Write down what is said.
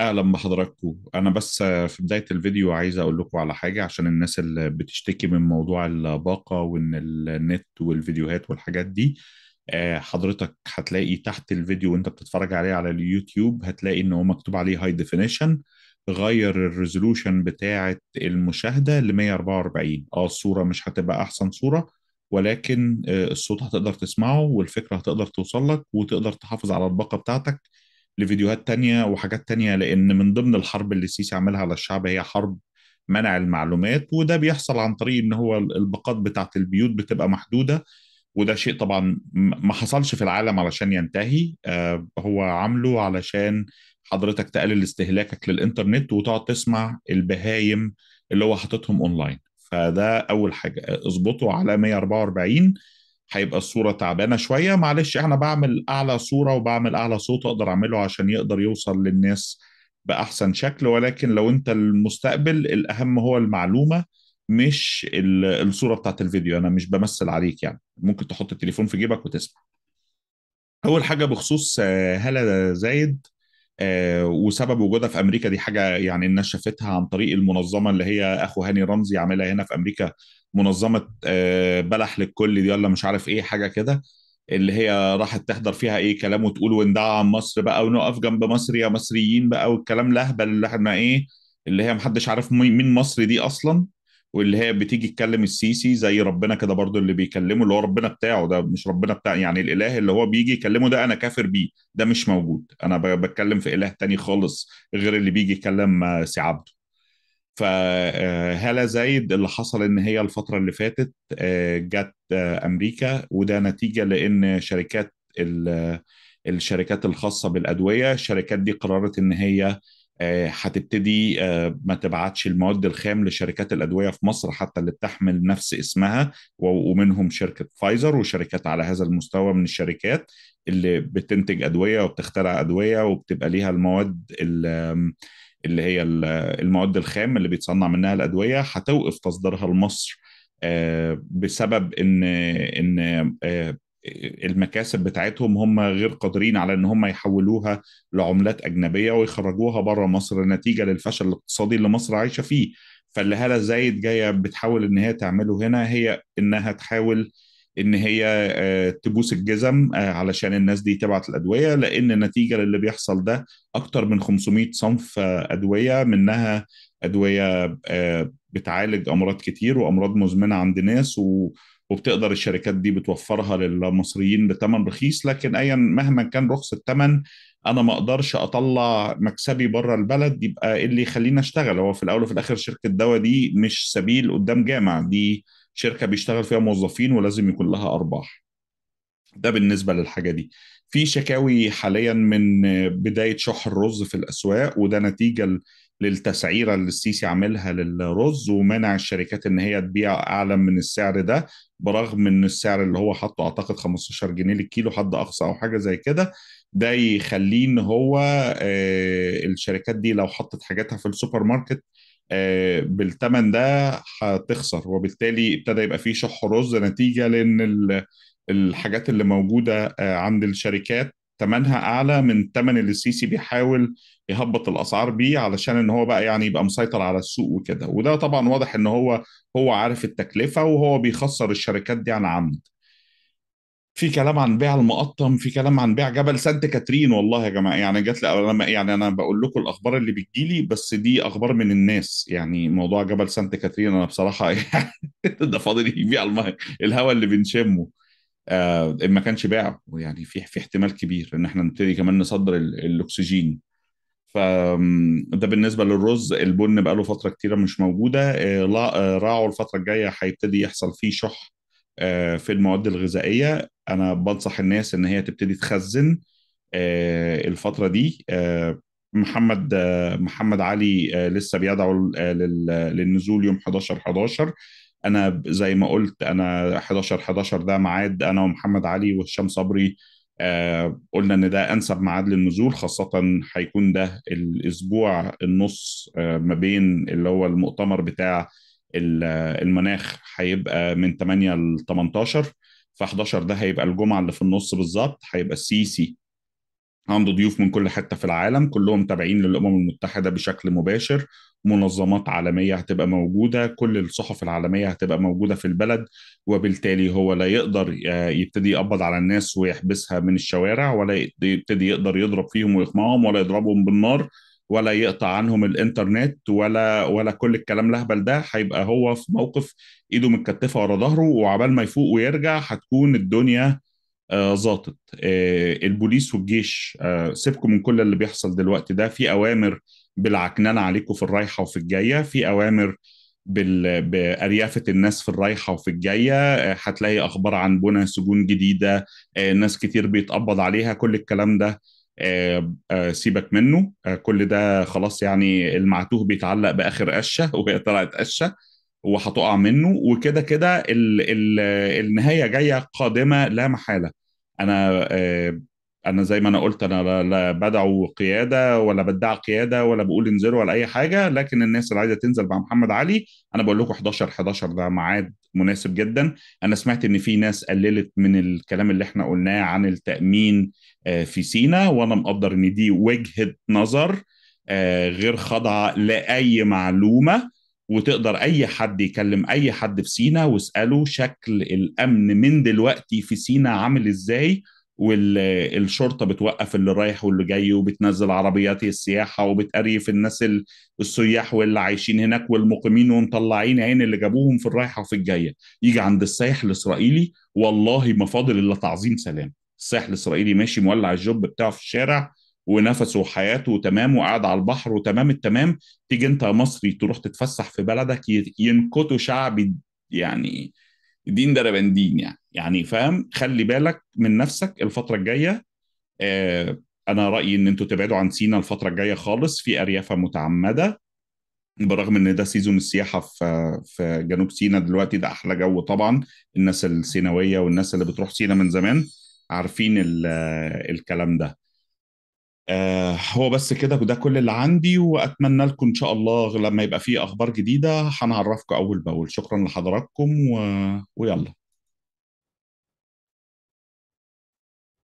اهلا بحضراتكم انا بس في بدايه الفيديو عايز اقول لكم على حاجه عشان الناس اللي بتشتكي من موضوع الباقه وان النت والفيديوهات والحاجات دي آه، حضرتك هتلاقي تحت الفيديو وانت بتتفرج عليه على اليوتيوب هتلاقي ان هو مكتوب عليه هاي ديفينيشن غير الريزولوشن بتاعه المشاهده ل 144 اه الصوره مش هتبقى احسن صوره ولكن آه، الصوت هتقدر تسمعه والفكره هتقدر توصل لك وتقدر تحافظ على الباقه بتاعتك لفيديوهات تانية وحاجات تانية لأن من ضمن الحرب اللي السيسي عملها على الشعب هي حرب منع المعلومات وده بيحصل عن طريق ان هو الباقات بتاعت البيوت بتبقى محدوده وده شيء طبعا ما حصلش في العالم علشان ينتهي آه، هو عامله علشان حضرتك تقلل استهلاكك للانترنت وتقعد تسمع البهايم اللي هو حاططهم اونلاين فده اول حاجه اظبطه على 144 هيبقى الصوره تعبانه شويه معلش انا بعمل اعلى صوره وبعمل اعلى صوت اقدر اعمله عشان يقدر يوصل للناس باحسن شكل ولكن لو انت المستقبل الاهم هو المعلومه مش الصوره بتاعت الفيديو انا مش بمثل عليك يعني ممكن تحط التليفون في جيبك وتسمع اول حاجه بخصوص هاله زايد آه، وسبب وجودها في امريكا دي حاجه يعني الناس شافتها عن طريق المنظمه اللي هي اخو هاني رمزي عاملها هنا في امريكا منظمه آه، بلح للكل دي ولا مش عارف ايه حاجه كده اللي هي راحت تحضر فيها ايه كلام وتقول وندعم مصر بقى ونقف جنب مصر يا مصريين بقى والكلام الاهبل اللي احنا ايه اللي هي محدش عارف مين مصر دي اصلا واللي هي بتيجي تكلم السيسي زي ربنا كده برضو اللي بيكلمه اللي هو ربنا بتاعه ده مش ربنا بتاع يعني الاله اللي هو بيجي يكلمه ده انا كافر بيه ده مش موجود انا بتكلم في اله تاني خالص غير اللي بيجي يكلم آه، سي عبده فهالة آه، زايد اللي حصل ان هي الفترة اللي فاتت آه، جت امريكا وده نتيجة لان شركات الشركات الخاصة بالادوية الشركات دي قررت ان هي آه، هتبتدي آه، ما تبعتش المواد الخام لشركات الادويه في مصر حتى اللي بتحمل نفس اسمها ومنهم شركه فايزر وشركات على هذا المستوى من الشركات اللي بتنتج ادويه وبتخترع ادويه وبتبقى ليها المواد اللي هي المواد الخام اللي بيتصنع منها الادويه هتوقف تصديرها لمصر آه، بسبب ان ان المكاسب بتاعتهم هم غير قادرين على ان هم يحولوها لعملات اجنبيه ويخرجوها بره مصر نتيجه للفشل الاقتصادي اللي مصر عايشه فيه فالهاله الزايد زايد جايه بتحاول ان هي تعمله هنا هي انها تحاول ان هي آه، تبوس الجزم آه، علشان الناس دي تبعت الادويه لان نتيجه للي بيحصل ده اكتر من 500 صنف آه، ادويه منها ادويه بتعالج امراض كتير وامراض مزمنه عند ناس و وبتقدر الشركات دي بتوفرها للمصريين بثمن رخيص لكن ايا مهما كان رخص الثمن انا ما اقدرش اطلع مكسبي بره البلد يبقى إيه اللي يخليني اشتغل هو في الاول وفي الاخر شركه دواء دي مش سبيل قدام جامع دي شركه بيشتغل فيها موظفين ولازم يكون لها ارباح ده بالنسبه للحاجه دي في شكاوي حاليا من بدايه شح الرز في الاسواق وده نتيجه للتسعيره اللي السيسي عاملها للرز ومنع الشركات ان هي تبيع اعلى من السعر ده برغم ان السعر اللي هو حاطه اعتقد 15 جنيه للكيلو حد اقصى او حاجه زي كده ده يخليه ان هو آه، الشركات دي لو حطت حاجاتها في السوبر ماركت آه، بالثمن ده هتخسر وبالتالي ابتدى يبقى فيه شح رز نتيجه لان الحاجات اللي موجوده آه، عند الشركات ثمنها اعلى من الثمن اللي السيسي بيحاول يهبط الاسعار بيه علشان ان هو بقى يعني يبقى مسيطر على السوق وكده وده طبعا واضح ان هو هو عارف التكلفه وهو بيخسر الشركات دي عن عمد في كلام عن بيع المقطم في كلام عن بيع جبل سانت كاترين والله يا جماعه يعني جات لي يعني انا بقول لكم الاخبار اللي بتجي لي بس دي اخبار من الناس يعني موضوع جبل سانت كاترين انا بصراحه يعني ده فاضل يبيع الهواء اللي بنشمه آه ما كانش باع يعني في في احتمال كبير ان احنا نبتدي كمان نصدر الاكسجين فده بالنسبه للرز البن بقى له فتره كتيره مش موجوده آه, آه، راعوا الفتره الجايه هيبتدي يحصل فيه شح آه، في المواد الغذائيه انا بنصح الناس ان هي تبتدي تخزن آه، الفتره دي محمد محمد علي لسه بيدعو للنزول يوم 11 11 انا زي ما قلت انا 11 11 ده ميعاد انا ومحمد علي وهشام صبري آه، قلنا ان ده انسب ميعاد للنزول خاصه هيكون ده الاسبوع النص آه، ما بين اللي هو المؤتمر بتاع المناخ هيبقى من 8 ل 18 ف 11 ده هيبقى الجمعه اللي في النص بالظبط هيبقى السيسي عنده ضيوف من كل حته في العالم كلهم تابعين للامم المتحده بشكل مباشر منظمات عالميه هتبقى موجوده كل الصحف العالميه هتبقى موجوده في البلد وبالتالي هو لا يقدر آه، يبتدي يقبض على الناس ويحبسها من الشوارع ولا يبتدي يقدر يضرب فيهم ويقمعهم ولا يضربهم بالنار ولا يقطع عنهم الانترنت ولا ولا كل الكلام الاهبل ده هيبقى هو في موقف ايده متكتفه ورا ظهره وعبال ما يفوق ويرجع هتكون الدنيا آه، ظابط آه، البوليس والجيش آه، سيبكم من كل اللي بيحصل دلوقتي ده في اوامر بالعكننه عليكم في الرايحه وفي الجايه في اوامر بال... بأريافة الناس في الرايحة وفي الجاية هتلاقي أخبار عن بنى سجون جديدة ناس كتير بيتقبض عليها كل الكلام ده سيبك منه كل ده خلاص يعني المعتوه بيتعلق بآخر قشة وهي طلعت قشة وهتقع منه وكده كده ال... ال... النهاية جاية قادمة لا محالة انا آه، انا زي ما انا قلت انا لا بدعو قياده ولا بدعي قياده ولا بقول انزلوا ولا اي حاجه لكن الناس اللي عايزه تنزل مع محمد علي انا بقول لكم 11 11 ده ميعاد مناسب جدا انا سمعت ان في ناس قللت من الكلام اللي احنا قلناه عن التامين آه، في سينا وانا مقدر ان دي وجهه نظر آه، غير خاضعه لاي معلومه وتقدر اي حد يكلم اي حد في سينا واساله شكل الامن من دلوقتي في سينا عامل ازاي والشرطه بتوقف اللي رايح واللي جاي وبتنزل عربيات السياحه وبتقريف الناس السياح واللي عايشين هناك والمقيمين ومطلعين عين اللي جابوهم في الرايحه وفي الجايه يجي عند السائح الاسرائيلي والله ما فاضل الا تعظيم سلام السائح الاسرائيلي ماشي مولع الجوب بتاعه في الشارع ونفسه وحياته تمام وقاعد على البحر وتمام التمام تيجي انت مصري تروح تتفسح في بلدك ينكتوا شعب يعني دين دربندين يعني يعني فاهم خلي بالك من نفسك الفتره الجايه آه، انا رايي ان انتوا تبعدوا عن سينا الفتره الجايه خالص في اريافه متعمده برغم ان ده سيزون السياحه في في جنوب سينا دلوقتي ده احلى جو طبعا الناس السيناويه والناس اللي بتروح سينا من زمان عارفين الكلام ده آه هو بس كده ده كل اللي عندي واتمنى لكم ان شاء الله لما يبقى فيه اخبار جديده هنعرفكم اول باول شكرا لحضراتكم و... ويلا